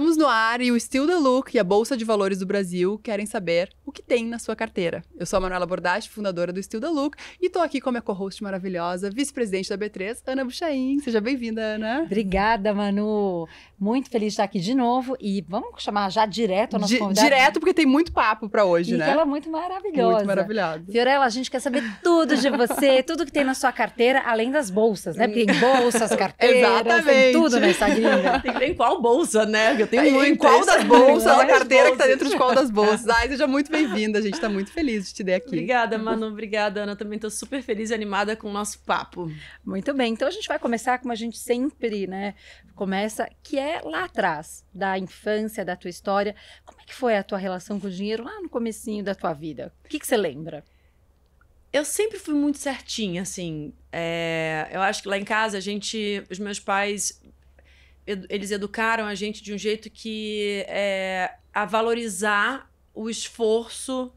Estamos no ar e o Still the Look e a Bolsa de Valores do Brasil querem saber o que tem na sua carteira. Eu sou a Manuela Bordage, fundadora do Still the Look, e estou aqui com a minha co-host maravilhosa, vice-presidente da B3, Ana Buchaim. Seja bem-vinda, Ana. Obrigada, Manu. Muito feliz de estar aqui de novo e vamos chamar já direto a nossa convidada. Direto, porque tem muito papo para hoje, e né? ela é muito maravilhosa. Muito maravilhosa. Fiorella, a gente quer saber tudo de você, tudo que tem na sua carteira, além das bolsas, né? Porque tem bolsas, carteiras, tem tudo nessa gringa. Tem que ver em qual bolsa, né? tenho é, em Em qual das bolsas, é a carteira bolsas. que tá dentro de qual das bolsas. Ai, seja muito bem-vinda, a gente tá muito feliz de te ter aqui. Obrigada, Manu, obrigada, Ana. Também tô super feliz e animada com o nosso papo. Muito bem, então a gente vai começar como a gente sempre, né, começa, que é lá atrás, da infância, da tua história. Como é que foi a tua relação com o dinheiro lá no comecinho da tua vida? O que que você lembra? eu sempre fui muito certinha, assim. É, eu acho que lá em casa a gente, os meus pais eles educaram a gente de um jeito que é, a valorizar o esforço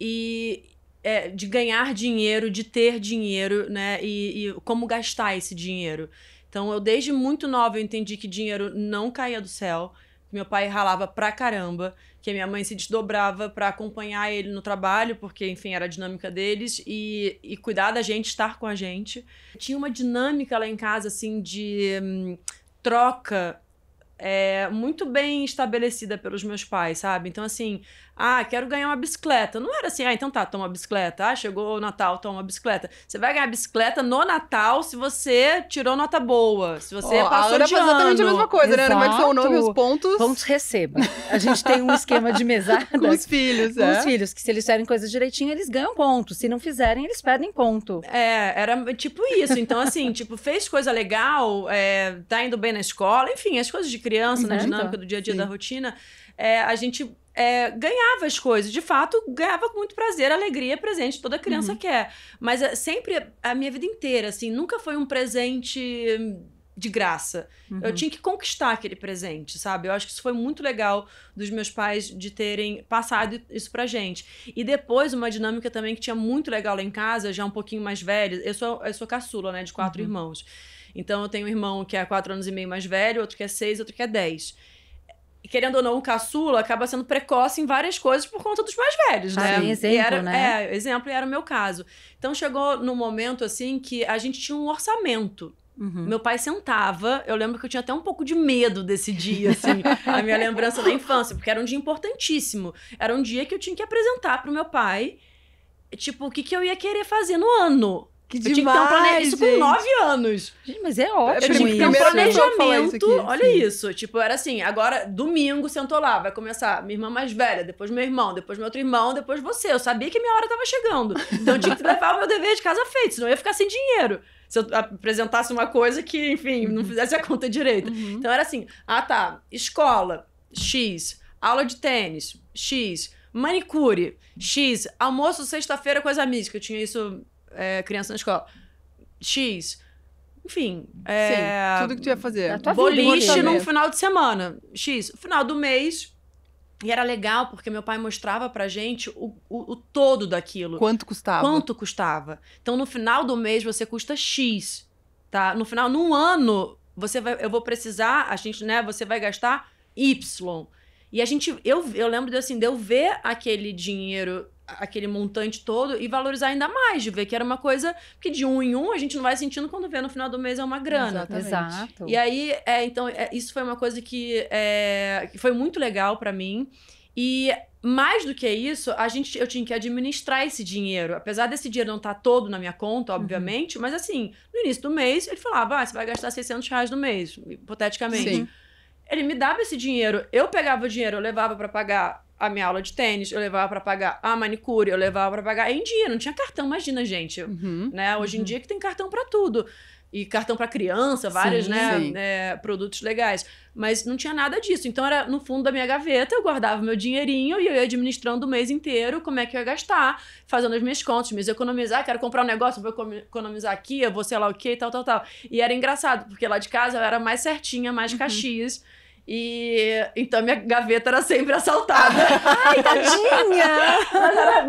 e é, de ganhar dinheiro, de ter dinheiro, né? E, e, como gastar esse dinheiro. Então, eu desde muito nova eu entendi que dinheiro não caía do céu, que meu pai ralava pra caramba, que a minha mãe se desdobrava para acompanhar ele no trabalho, porque, enfim, era a dinâmica deles, e, e cuidar da gente, estar com a gente. Tinha uma dinâmica lá em casa, assim, de. Hum, troca é, muito bem estabelecida pelos meus pais, sabe? Então, assim, ah, quero ganhar uma bicicleta. Não era assim, ah, então tá, toma bicicleta. Ah, chegou o Natal, toma bicicleta. Você vai ganhar bicicleta no Natal se você tirou nota boa. Se você oh, passou a de ano. exatamente a mesma coisa, Exato. né? Ana vai o nome e os pontos. Pontos receba. A gente tem um esquema de mesada. com os filhos, é. Com os é. filhos, que se eles fizerem coisas direitinho, eles ganham ponto. Se não fizerem, eles perdem ponto. É, era tipo isso. Então, assim, tipo, fez coisa legal, é, tá indo bem na escola, enfim, as coisas de criança, uhum, na dinâmica do dia a dia Sim. da rotina. É, a gente é, ganhava as coisas. De fato, ganhava com muito prazer, alegria, presente, toda criança uhum. quer. Mas é, sempre, a minha vida inteira, assim, nunca foi um presente hum, de graça. Uhum. Eu tinha que conquistar aquele presente, sabe? Eu acho que isso foi muito legal dos meus pais de terem passado isso pra gente. E depois, uma dinâmica também que tinha muito legal lá em casa, já um pouquinho mais velha. Eu sou, eu sou caçula, né? De quatro uhum. irmãos. Então, eu tenho um irmão que é quatro anos e meio mais velho, outro que é seis, outro que é dez e querendo ou não, o caçula acaba sendo precoce em várias coisas por conta dos mais velhos, ah, né? Ah, sim, exemplo, e era, né? É, exemplo, e era o meu caso. Então chegou no momento assim que a gente tinha um orçamento. Uhum. Meu pai sentava, eu lembro que eu tinha até um pouco de medo desse dia, assim, a minha lembrança da infância, porque era um dia importantíssimo. Era um dia que eu tinha que apresentar pro meu pai, tipo, o que, que eu ia querer fazer no ano. Que demais, eu tinha que ter um planejamento. Isso com nove anos. Gente, mas é ótimo. Eu tinha que ter um planejamento. Isso aqui, olha sim. isso. Tipo, era assim: agora, domingo, sentou lá, vai começar minha irmã mais velha, depois meu irmão, depois meu outro irmão, depois você. Eu sabia que minha hora tava chegando. Então eu tinha que levar o meu dever de casa feito, senão eu ia ficar sem dinheiro se eu apresentasse uma coisa que, enfim, não uhum. fizesse a conta direita. Uhum. Então era assim: ah tá, escola, X, aula de tênis, X, manicure, X, almoço sexta-feira com as amigas, que eu tinha isso é, criança na escola. X. Enfim. É, Sim, tudo que tu ia fazer. Boliche né? num final de semana. X. Final do mês. E era legal porque meu pai mostrava pra gente o, o, o todo daquilo. Quanto custava? Quanto custava. Então, no final do mês, você custa X. Tá? No final, num ano, você vai, eu vou precisar, a gente, né, você vai gastar Y. E a gente, eu, eu lembro de, assim, de eu ver aquele dinheiro aquele montante todo e valorizar ainda mais, de ver que era uma coisa que de um em um a gente não vai sentindo quando vê no final do mês é uma grana. Exatamente. Exato. E aí, é, então, é, isso foi uma coisa que, é, que foi muito legal para mim. E mais do que isso, a gente, eu tinha que administrar esse dinheiro. Apesar desse dinheiro não estar tá todo na minha conta, uhum. obviamente, uhum. mas assim, no início do mês, ele falava, ah, você vai gastar 600 reais no mês, hipoteticamente. Sim. Ele me dava esse dinheiro, eu pegava o dinheiro, eu levava para pagar a minha aula de tênis, eu levava para pagar a manicure, eu levava para pagar em dia, não tinha cartão, imagina, gente. Uhum, né? Hoje uhum. em dia que tem cartão para tudo. E cartão para criança, vários, sim, né, sim. É, produtos legais. Mas não tinha nada disso. Então era no fundo da minha gaveta, eu guardava meu dinheirinho e eu ia administrando o mês inteiro como é que eu ia gastar, fazendo as minhas contas, minhas economizar, ah, quero comprar um negócio, vou economizar aqui, eu vou sei lá o que, tal, tal, tal. E era engraçado, porque lá de casa eu era mais certinha, mais uhum. Caxias. E então minha gaveta era sempre assaltada. Ai, tadinha!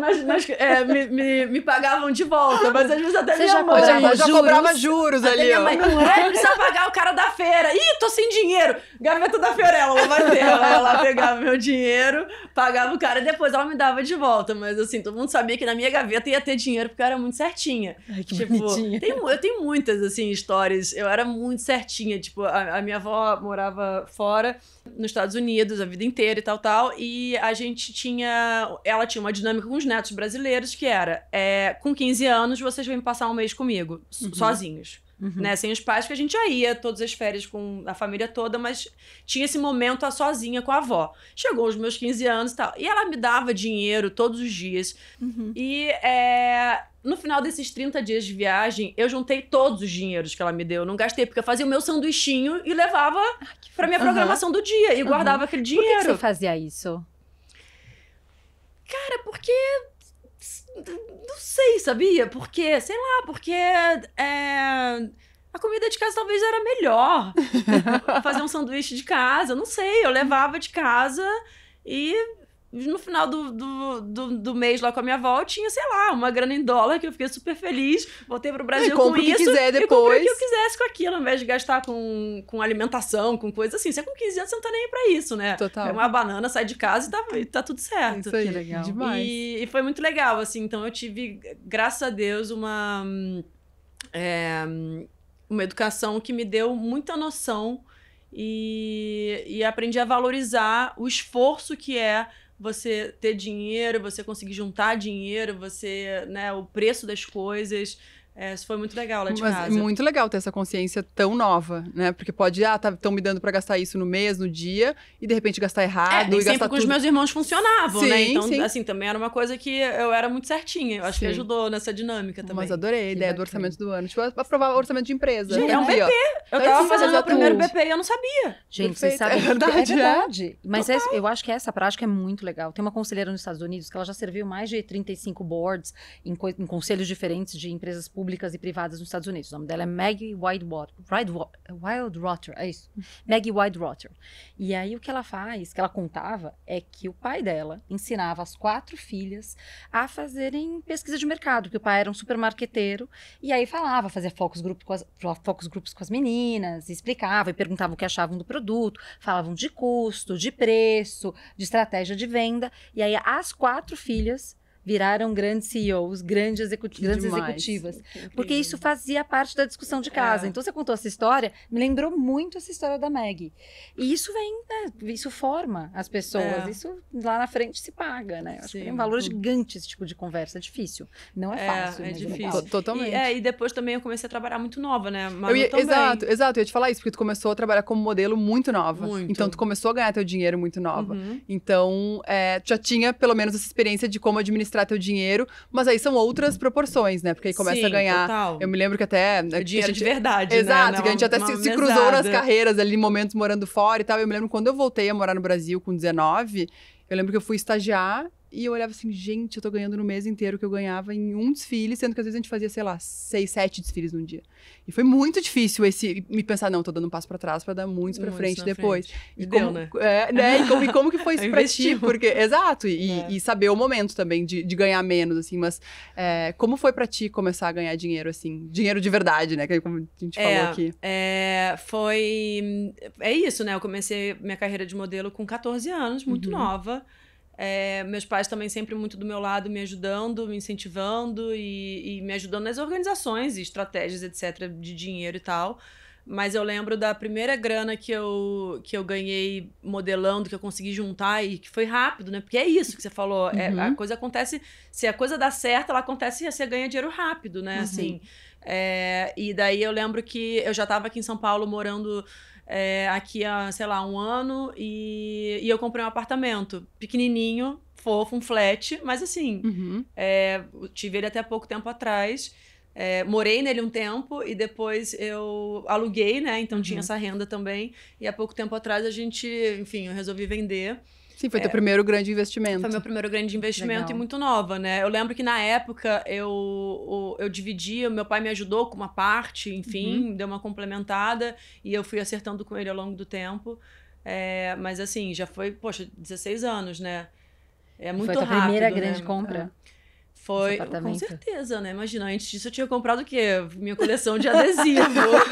mas, mas, mas é, me, me, me, pagavam de volta, mas às vezes até Você minha já mãe. Cobrava, já cobrava juros até ali. Minha mãe, é, precisa pagar o cara da feira. Ih, tô sem dinheiro! Gaveta da feira, ela vai ter. Ela pegava meu dinheiro, pagava o cara e depois ela me dava de volta. Mas assim, todo mundo sabia que na minha gaveta ia ter dinheiro, porque eu era muito certinha. Ai, que tipo, Tem, eu tenho muitas, assim, histórias. Eu era muito certinha. Tipo, a, a minha avó morava fora fora, nos Estados Unidos, a vida inteira e tal, tal. E a gente tinha. Ela tinha uma dinâmica com os netos brasileiros que era: é, com 15 anos, vocês vêm passar um mês comigo, uhum. sozinhos. Uhum. Né, sem os pais, que a gente já ia todas as férias com a família toda, mas tinha esse momento a sozinha com a avó. Chegou os meus 15 anos e tal. E ela me dava dinheiro todos os dias. Uhum. E é, no final desses 30 dias de viagem, eu juntei todos os dinheiros que ela me deu. Eu não gastei, porque eu fazia o meu sanduichinho e levava ah, pra minha uhum. programação do dia. E uhum. guardava aquele dinheiro. Por que, que você fazia isso? Cara, porque não sei, sabia? Porque, sei lá, porque é, a comida de casa talvez era melhor. Fazer um sanduíche de casa, não sei. Eu levava de casa e no final do, do, do, do, mês lá com a minha avó, eu tinha, sei lá, uma grana em dólar que eu fiquei super feliz. Voltei pro Brasil com isso. o que quiser depois. o que eu quisesse com aquilo, ao invés de gastar com, com alimentação, com coisa assim. Você com 15 anos, você não tá nem aí pra isso, né? Total. É uma banana, sai de casa e tá, e tá tudo certo. Isso aí, que legal. Demais. E, e foi muito legal, assim. Então eu tive, graças a Deus, uma... É, uma educação que me deu muita noção e, e aprendi a valorizar o esforço que é você ter dinheiro, você conseguir juntar dinheiro, você, né, o preço das coisas. É, isso foi muito legal lá de Mas casa. Muito legal ter essa consciência tão nova, né? Porque pode, ah, estão tá, me dando para gastar isso no mês, no dia, e de repente gastar errado. É, e sempre com os meus irmãos funcionavam, né? sim, né? Então, sim. assim, também era uma coisa que eu era muito certinha. Eu acho sim. que ajudou nessa dinâmica também. Mas adorei a ideia do orçamento do ano. Tipo, aprovar o orçamento de empresa. Gente, é um BP. Eu é tava Esse fazendo meu primeiro BP e eu não sabia. Gente, vocês sabem. É, é verdade. É verdade. Mas essa, eu acho que essa prática é muito legal. Tem uma conselheira nos Estados Unidos que ela já serviu mais de 35 boards em, em conselhos diferentes de empresas públicas públicas e privadas nos Estados Unidos. O nome dela é Maggie Wildwater. Wildwater, É isso? Maggie Wildwater. E aí o que ela faz, que ela contava, é que o pai dela ensinava as quatro filhas a fazerem pesquisa de mercado, porque o pai era um supermarqueteiro. E aí falava, fazia focus, group com as, focus groups com as meninas, explicava e perguntava o que achavam do produto, falavam de custo, de preço, de estratégia de venda. E aí as quatro filhas viraram grandes CEOs, grandes, execut grandes executivas. Porque isso fazia parte da discussão de é. casa. É. Então você contou essa história, me lembrou muito essa história da Meg. E isso vem, né? isso forma as pessoas, é. isso lá na frente se paga, né? Acho que tem um valor gigante esse tipo de conversa, é difícil. Não é, é fácil. É, é difícil. Totalmente. E, é, e depois também eu comecei a trabalhar muito nova, né? Eu ia, exato, exato, eu ia te falar isso, porque tu começou a trabalhar como modelo muito nova. Muito. Então tu começou a ganhar teu dinheiro muito nova. Uhum. Então, é, já tinha pelo menos essa experiência de como administrar administrar teu dinheiro, mas aí são outras uhum. proporções, né? Porque aí começa Sim, a ganhar. Total. Eu me lembro que até. O né, é dinheiro gente, de verdade. Né? Exato, né? que a gente é até uma, se, se, cruzou nas carreiras ali, momentos morando fora e tal. Eu me lembro quando eu voltei a morar no Brasil com 19, eu lembro que eu fui estagiar e eu olhava assim, gente, eu tô ganhando no mês inteiro que eu ganhava em um desfile, sendo que às vezes a gente fazia, sei lá, seis, sete desfiles num dia. E foi muito difícil esse me pensar, não, tô dando um passo para trás para dar muitos para frente depois. Frente. E, e deu, como, né? É, né? E como, e como que foi isso pra ti? Porque, exato, e, é. e, saber o momento também de, de ganhar menos, assim, mas é, como foi para ti começar a ganhar dinheiro, assim, dinheiro de verdade, né? Que como a gente é, falou aqui. É, foi. É isso, né? Eu comecei minha carreira de modelo com 14 anos, muito uhum. nova. É, meus pais também sempre muito do meu lado, me ajudando, me incentivando e, e, me ajudando nas organizações e estratégias, etc., de dinheiro e tal. Mas eu lembro da primeira grana que eu, que eu ganhei modelando, que eu consegui juntar e que foi rápido, né? Porque é isso que você falou. Uhum. É, a uhum. coisa acontece. Se a coisa dá certo, ela acontece e você ganha dinheiro rápido, né? Uhum. Assim. É, e daí eu lembro que eu já estava aqui em São Paulo morando é, aqui há, sei lá, um ano e, e eu comprei um apartamento pequenininho, fofo, um flat, mas assim, uhum. é, tive ele até pouco tempo atrás. É, morei nele um tempo e depois eu aluguei, né? Então uhum. tinha essa renda também. E há pouco tempo atrás a gente, enfim, eu resolvi vender. Sim, foi é, teu primeiro grande investimento. Foi meu primeiro grande investimento Legal. e muito nova, né? Eu lembro que na época eu, eu dividia, meu pai me ajudou com uma parte, enfim, uhum. deu uma complementada e eu fui acertando com ele ao longo do tempo. É, mas assim, já foi, poxa, 16 anos, né? É muito foi rápido. Foi a primeira né? grande compra. É. Foi, com certeza, né? Imagina, antes disso eu tinha comprado o quê? Minha coleção de adesivo,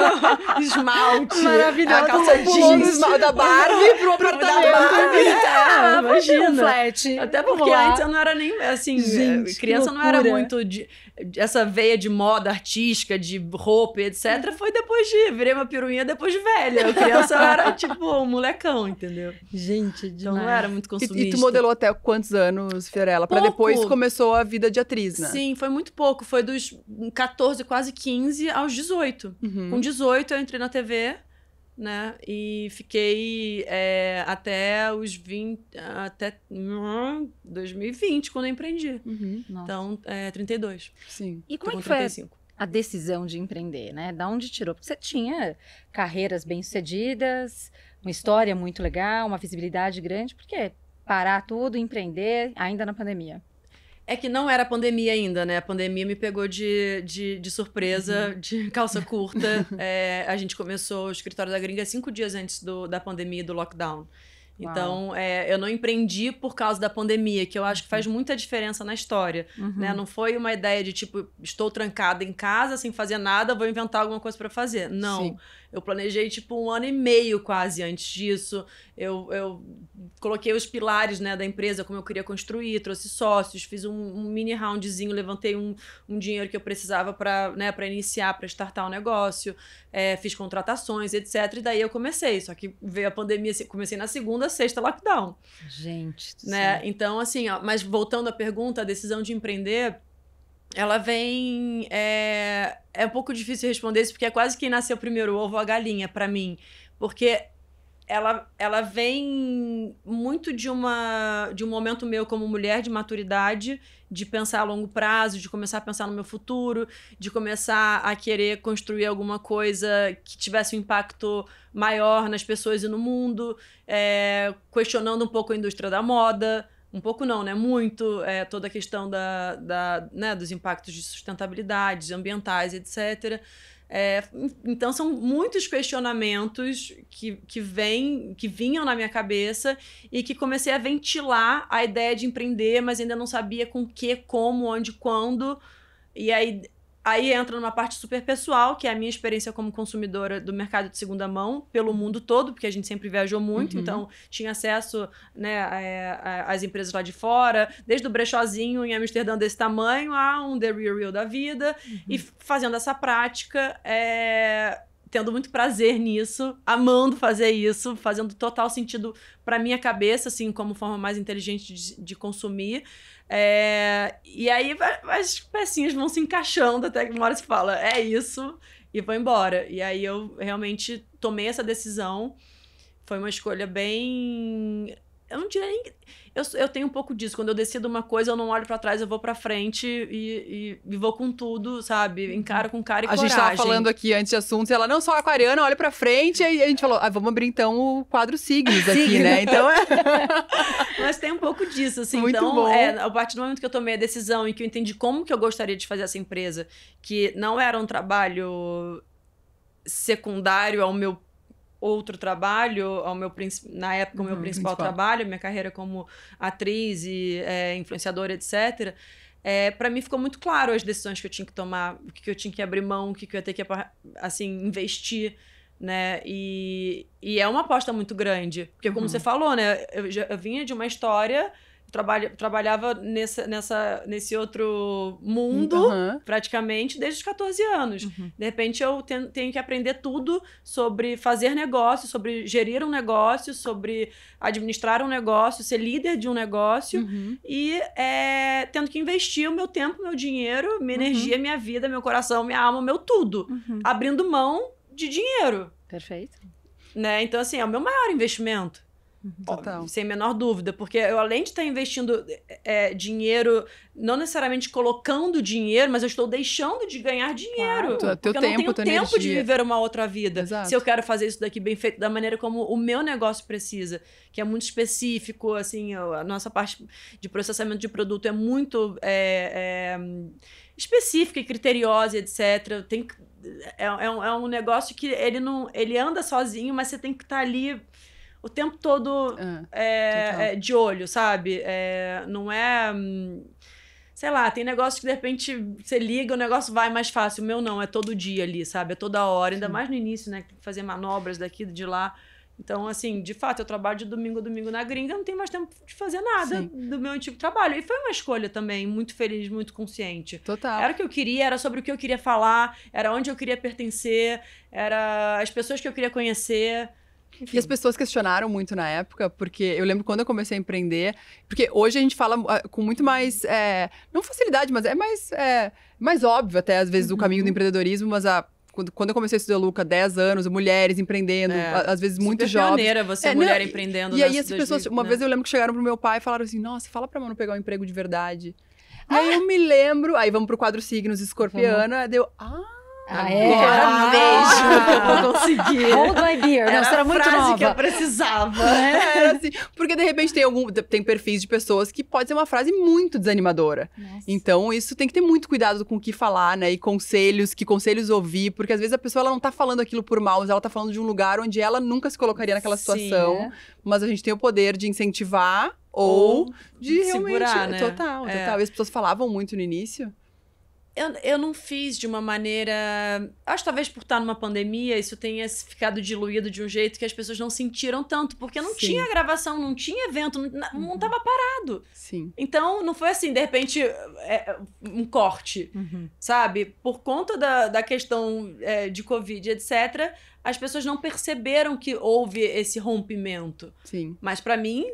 esmalte. Maravilhosa. A calça jeans. esmalte da Barbie pro apartamento. Da Barbie. É, é imagina. Um flat. Até porque antes eu não era nem, assim, é, Gente, criança não era muito de, essa veia de moda artística, de roupa, etc. Foi depois de, virei uma piruinha depois de velha. Eu criança era, tipo, um molecão, entendeu? Gente, então, demais. Então não era muito consumista. E, e tu modelou até quantos anos, Fiorella? Pra depois começou a vida de atriz, né? Sim, foi muito pouco. Foi dos 14, quase 15 aos 18. Uhum. Com 18 eu entrei na TV, né? E fiquei é, até os 20. Até 2020, hum, quando eu empreendi. Uhum. Então, é, 32. Sim. E como é que foi 35. a decisão de empreender, né? Da onde tirou? Porque você tinha carreiras bem-sucedidas, uma história muito legal, uma visibilidade grande. Por quê? Parar tudo, empreender ainda na pandemia. É que não era pandemia ainda, né? A pandemia me pegou de, de, de surpresa, uhum. de calça curta. é, a gente começou o escritório da gringa cinco dias antes do, da pandemia do lockdown. Então, é, eu não empreendi por causa da pandemia, que eu acho que faz uhum. muita diferença na história. Uhum. Né? Não foi uma ideia de tipo, estou trancada em casa sem fazer nada, vou inventar alguma coisa para fazer. Não. Sim. Eu planejei, tipo, um ano e meio quase antes disso. Eu, eu coloquei os pilares, né, da empresa, como eu queria construir, trouxe sócios, fiz um, um mini roundzinho, levantei um, um dinheiro que eu precisava para né, iniciar, para startar o um negócio, é, fiz contratações, etc. E daí eu comecei. Só que veio a pandemia, comecei na segunda, sexta, lockdown. Gente, né? Céu. Então, assim, ó, mas voltando à pergunta, a decisão de empreender ela vem. É, é um pouco difícil responder isso, porque é quase quem nasceu primeiro, o ovo ou a galinha, para mim. Porque ela, ela vem muito de, uma, de um momento meu como mulher de maturidade, de pensar a longo prazo, de começar a pensar no meu futuro, de começar a querer construir alguma coisa que tivesse um impacto maior nas pessoas e no mundo, é, questionando um pouco a indústria da moda, um pouco não, né? Muito é, toda a questão da, da, né, dos impactos de sustentabilidade, ambientais, etc. É, então são muitos questionamentos que, que, vem, que vinham na minha cabeça e que comecei a ventilar a ideia de empreender, mas ainda não sabia com que, como, onde, quando. E aí Aí entra numa parte super pessoal, que é a minha experiência como consumidora do mercado de segunda mão pelo uhum. mundo todo, porque a gente sempre viajou muito, uhum. então tinha acesso né, às empresas lá de fora, desde o brechózinho em Amsterdã desse tamanho a um The Real Real da vida, uhum. e fazendo essa prática. É tendo muito prazer nisso, amando fazer isso, fazendo total sentido para minha cabeça, assim, como forma mais inteligente de, de consumir. É, e aí as pecinhas vão se encaixando até que uma hora se fala, é isso, e vou embora. E aí eu realmente tomei essa decisão. Foi uma escolha bem. Eu não diria nem eu, eu tenho um pouco disso. Quando eu decido uma coisa, eu não olho para trás, eu vou para frente e, e, e, vou com tudo, sabe? Uhum. Encaro com cara e a coragem. A gente tava falando aqui antes de assuntos, ela não sou aquariana, olho para frente e a gente falou, ah, vamos abrir então o quadro signos aqui, né? Então é. Mas tem um pouco disso, assim. Muito então, bom. é, a partir do momento que eu tomei a decisão e que eu entendi como que eu gostaria de fazer essa empresa, que não era um trabalho secundário ao meu outro trabalho, ao meu na época, o meu uhum, principal, principal, trabalho, minha carreira como atriz e é, influenciadora, etc. É, para mim ficou muito claro as decisões que eu tinha que tomar, o que eu tinha que abrir mão, o que eu ia ter que assim investir né? E, e é uma aposta muito grande. Porque, como uhum. você falou, né? Eu, já, eu vinha de uma história trabalha, trabalhava nessa, nessa, nesse outro mundo, uhum. praticamente, desde os 14 anos. Uhum. De repente, eu ten, tenho que aprender tudo sobre fazer negócio, sobre gerir um negócio, sobre administrar um negócio, ser líder de um negócio. Uhum. E é, tendo que investir o meu tempo, meu dinheiro, minha uhum. energia, minha vida, meu coração, minha alma, meu tudo. Uhum. Abrindo mão de dinheiro. Perfeito. Né? Então, assim, é o meu maior investimento. Uhum. Total. sem menor dúvida, porque eu, além de estar investindo é, é, dinheiro, não necessariamente colocando dinheiro, mas eu estou deixando de ganhar dinheiro. Claro, porque eu tempo, tenho tempo energia. de viver uma outra vida. Exato. Se eu quero fazer isso daqui bem feito, da maneira como o meu negócio precisa, que é muito específico, assim, a nossa parte de processamento de produto é muito é, é, específica e criteriosa, etc. Tem, é, é, um, é um negócio que ele não ele anda sozinho, mas você tem que estar tá ali o tempo todo ah, é, é, de olho, sabe? É, não é. Hum, sei lá, tem negócio que de repente você liga, o negócio vai mais fácil. O meu não, é todo dia ali, sabe? É toda hora, ainda mais no início, né? Fazer manobras daqui, de lá. Então, assim, de fato, eu trabalho de domingo a domingo na gringa, não tenho mais tempo de fazer nada Sim. do meu antigo trabalho. E foi uma escolha também, muito feliz, muito consciente. Total. Era o que eu queria, era sobre o que eu queria falar, era onde eu queria pertencer, era as pessoas que eu queria conhecer. Enfim. E as pessoas questionaram muito na época, porque eu lembro quando eu comecei a empreender, porque hoje a gente fala ah, com muito mais, é, não facilidade, mas é mais, é, mais óbvio até às vezes uhum. o caminho do uhum. empreendedorismo, mas a ah, quando, eu comecei a estudar Luca, 10 anos, mulheres empreendendo, é, às vezes muito jovens. pioneira você, é, mulher não, empreendendo. E, aí as pessoas, uma né? vez eu lembro que chegaram pro meu pai e falaram assim, nossa, fala pra mano pegar um emprego de verdade. Ah. Aí eu me lembro, aí vamos pro quadro signos escorpiana, uhum. deu, ah... Ah, é? Agora mesmo ah, eu vou conseguir. Hold my beer. Era Nossa, era muito frase nova. que eu precisava. Né? Era assim, porque de repente tem algum tem perfis de pessoas que pode ser uma frase muito desanimadora. Nossa. Então isso tem que ter muito cuidado com o que falar, né? E conselhos, que conselhos ouvir, porque às vezes a pessoa ela não tá falando aquilo por mal, mas ela tá falando de um lugar onde ela nunca se colocaria naquela situação. Sim, né? Mas a gente tem o poder de incentivar ou, ou de realmente segurar, né? total, é. total. É. E as pessoas falavam muito no início eu, eu não fiz de uma maneira. Acho que talvez por estar numa pandemia, isso tenha ficado diluído de um jeito que as pessoas não sentiram tanto, porque não Sim. tinha gravação, não tinha evento, não, uhum. não tava parado. Sim. Então, não foi assim, de repente, é, é, um corte, uhum. sabe? Por conta da, da questão é, de Covid, etc., as pessoas não perceberam que houve esse rompimento. Sim. Mas para mim.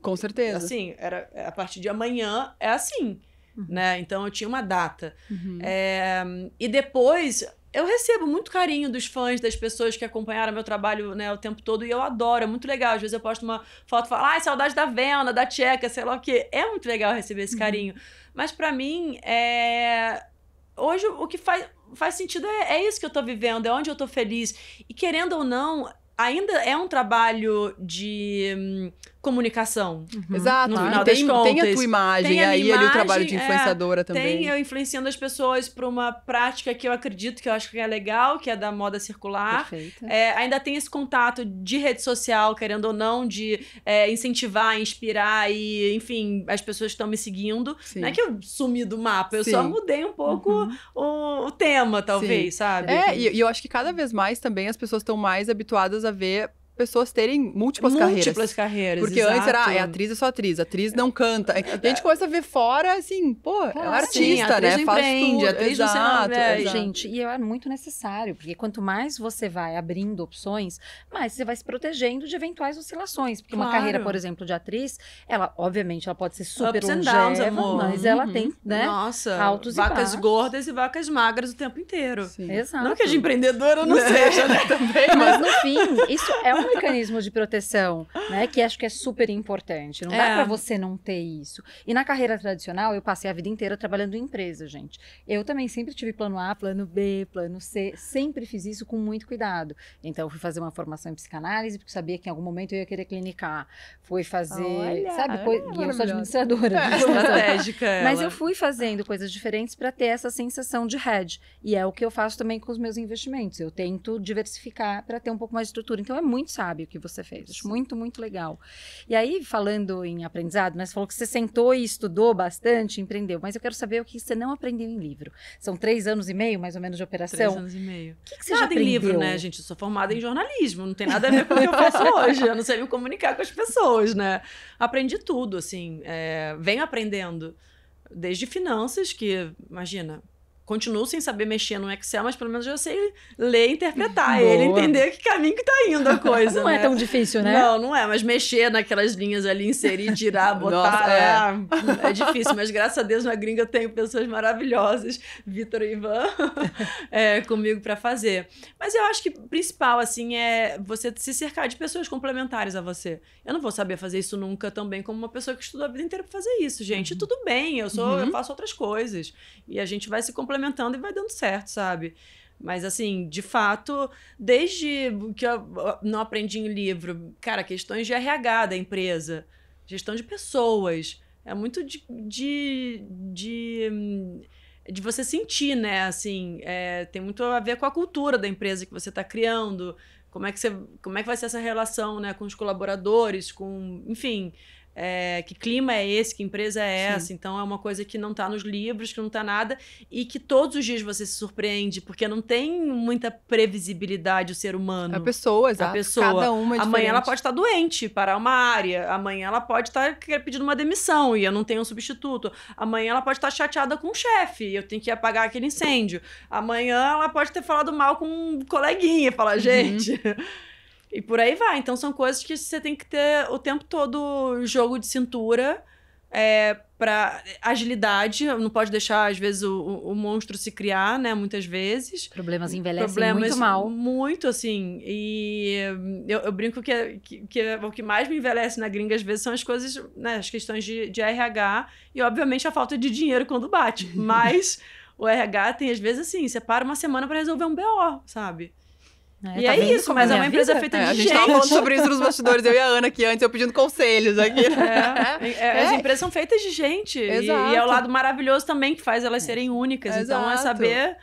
Com certeza. Assim, era, a partir de amanhã é assim. Uhum. né? Então eu tinha uma data. Uhum. É, e depois eu recebo muito carinho dos fãs, das pessoas que acompanharam meu trabalho né, o tempo todo, e eu adoro, é muito legal. Às vezes eu posto uma foto e falo, ai, saudade da Vena, da Tcheca, sei lá o quê. É muito legal receber esse uhum. carinho. Uhum. Mas para mim, é... hoje o que faz, faz sentido é, é isso que eu tô vivendo, é onde eu tô feliz. E querendo ou não, ainda é um trabalho de hum, comunicação. Uhum. Exato. No final tem, das contas. tem a tua imagem, tem aí imagem, ali o trabalho de é, influenciadora é, também. Tem eu influenciando as pessoas para uma prática que eu acredito que eu acho que é legal, que é da moda circular. É, ainda tem esse contato de rede social, querendo ou não, de é, incentivar, inspirar e, enfim, as pessoas estão me seguindo. Sim. Não é que eu sumi do mapa, eu Sim. só mudei um pouco uhum. o, o, tema, talvez, Sim. sabe? É, e eu acho que cada vez mais também as pessoas estão mais habituadas a ver pessoas terem múltiplas, múltiplas carreiras. Múltiplas carreiras. Porque exato. antes era ah, é atriz, é só atriz, atriz não canta. E a gente é. começa a ver fora, assim, pô, é artista, né? Faz Atriz é, exato, Gente, e é muito necessário, porque quanto mais você vai abrindo opções, mais você vai se protegendo de eventuais oscilações. Porque claro. uma carreira, por exemplo, de atriz, ela, obviamente, ela pode ser super Ups amor. mas uhum. ela tem, né? Nossa, altos vacas e baixos. gordas e vacas magras o tempo inteiro. Sim. Exato. Não que de empreendedora não, não seja, né? Também. Mas no fim, isso é um mecanismos mecanismo de proteção, né? Que acho que é super importante. Não é. dá para você não ter isso. E na carreira tradicional, eu passei a vida inteira trabalhando em empresa, gente. Eu também sempre tive plano A, plano B, plano C. Sempre fiz isso com muito cuidado. Então, fui fazer uma formação em psicanálise, porque sabia que em algum momento eu ia querer clinicar. Fui fazer, Olha, sabe? É Co... E eu sou administradora. É, estratégica. Ela. Mas eu fui fazendo coisas diferentes para ter essa sensação de head. E é o que eu faço também com os meus investimentos. Eu tento diversificar para ter um pouco mais de estrutura. Então, é muito sabe o que você fez. Acho muito, muito legal. E aí, falando em aprendizado, né, você falou que você sentou e estudou bastante, empreendeu, mas eu quero saber o que você não aprendeu em livro. São três anos e meio, mais ou menos, de operação. Três anos e meio. O que, que você nada já aprendeu? em livro, né, gente? Eu sou formada em jornalismo, não tem nada a ver com o que eu faço hoje. Eu não sei me comunicar com as pessoas, né? Aprendi tudo, assim. É, venho aprendendo. Desde finanças, que, imagina, continuo sem saber mexer no Excel, mas pelo menos eu sei ler e interpretar Boa. ele, entender que caminho que tá indo a coisa. não é né? é tão difícil, né? Não, não é, mas mexer naquelas linhas ali, inserir, tirar, botar. Nossa, é. é. é. difícil, mas graças a Deus na gringa eu tenho pessoas maravilhosas, Vitor e Ivan, é, comigo para fazer. Mas eu acho que o principal, assim, é você se cercar de pessoas complementares a você. Eu não vou saber fazer isso nunca tão bem como uma pessoa que estudou a vida inteira pra fazer isso, gente. Uhum. Tudo bem, eu sou, uhum. eu faço outras coisas. E a gente vai se complementar complementando e vai dando certo, sabe? Mas, assim, de fato, desde que eu não aprendi em livro, cara, questões de RH da empresa, gestão de pessoas, é muito de, de, de, de você sentir, né? Assim, é, tem muito a ver com a cultura da empresa que você está criando, como é, que você, como é que vai ser essa relação né, com os colaboradores, com, enfim... É, que clima é esse, que empresa é Sim. essa. Então é uma coisa que não está nos livros, que não está nada, e que todos os dias você se surpreende, porque não tem muita previsibilidade o ser humano. A pessoa, exato. A pessoa. Cada uma é Amanhã ela pode estar tá doente, parar uma área. Amanhã ela pode estar tá pedindo uma demissão e eu não tenho um substituto. Amanhã ela pode estar tá chateada com o chefe e eu tenho que apagar aquele incêndio. Amanhã ela pode ter falado mal com um coleguinha e falar, uhum. gente. Uhum. E por aí vai. Então são coisas que você tem que ter o tempo todo jogo de cintura. É, para agilidade, não pode deixar, às vezes, o, o, monstro se criar, né? Muitas vezes. Problemas envelhecem Problemas muito mal. Muito, assim. E eu, eu brinco que, que, que, é o que mais me envelhece na gringa, às vezes, são as coisas, né? As questões de, de RH e, obviamente, a falta de dinheiro quando bate. Mas o RH tem, às vezes, assim, você para uma semana para resolver um BO, sabe? É, e tá é isso, mas é uma empresa vida? feita é, de gente. A gente estava falando sobre isso nos bastidores, eu e a Ana aqui antes, eu pedindo conselhos aqui. É, é, é as empresas são feitas de gente. E, e, é o lado maravilhoso também que faz elas serem únicas. Exato. Então é saber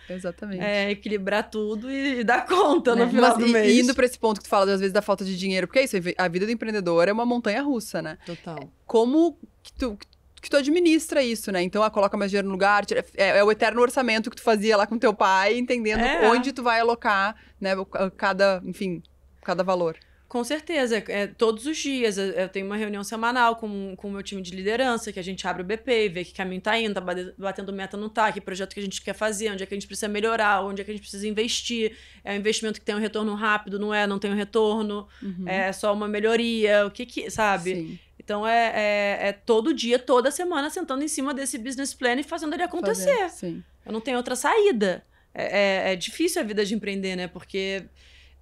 equilibrar tudo e, e, dar conta no né? final mas, do mês. E indo para esse ponto que tu fala, às vezes, da falta de dinheiro, porque é isso, a vida do empreendedor é uma montanha russa, né? Total. Como que tu, que que tu administra isso, né? Então, ah, coloca mais dinheiro no lugar, tira, é, é, o eterno orçamento que tu fazia lá com teu pai, entendendo é. onde tu vai alocar, né, cada, enfim, cada valor. Com certeza, é, todos os dias eu tenho uma reunião semanal com o meu time de liderança, que a gente abre o BP e vê que caminho tá indo, tá batendo meta não tá, que projeto que a gente quer fazer, onde é que a gente precisa melhorar, onde é que a gente precisa investir. É um investimento que tem um retorno rápido, não é? Não tem um retorno, uhum. é só uma melhoria, o que que, sabe? Sim. Então é, é, é, todo dia, toda semana, sentando em cima desse business plan e fazendo ele acontecer. Fazer, eu não tenho outra saída. É, é, é, difícil a vida de empreender, né? Porque